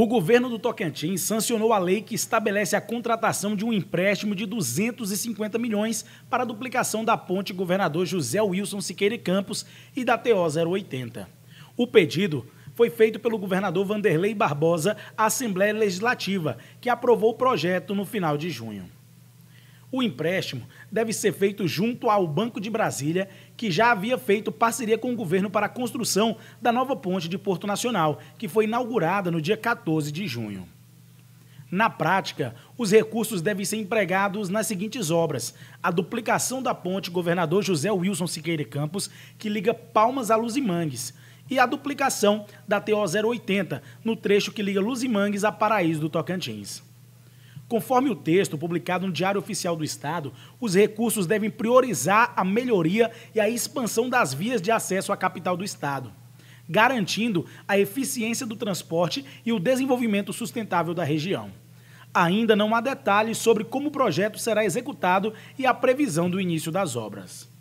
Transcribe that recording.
O governo do Tocantins sancionou a lei que estabelece a contratação de um empréstimo de 250 milhões para a duplicação da ponte governador José Wilson Siqueira Campos e da TO 080. O pedido foi feito pelo governador Vanderlei Barbosa à Assembleia Legislativa, que aprovou o projeto no final de junho. O empréstimo deve ser feito junto ao Banco de Brasília, que já havia feito parceria com o governo para a construção da nova ponte de Porto Nacional, que foi inaugurada no dia 14 de junho. Na prática, os recursos devem ser empregados nas seguintes obras: a duplicação da ponte Governador José Wilson Siqueira Campos, que liga Palmas a Luzimangues, e a duplicação da TO 080, no trecho que liga Luzimangues a Paraíso do Tocantins. Conforme o texto publicado no Diário Oficial do Estado, os recursos devem priorizar a melhoria e a expansão das vias de acesso à capital do Estado, garantindo a eficiência do transporte e o desenvolvimento sustentável da região. Ainda não há detalhes sobre como o projeto será executado e a previsão do início das obras.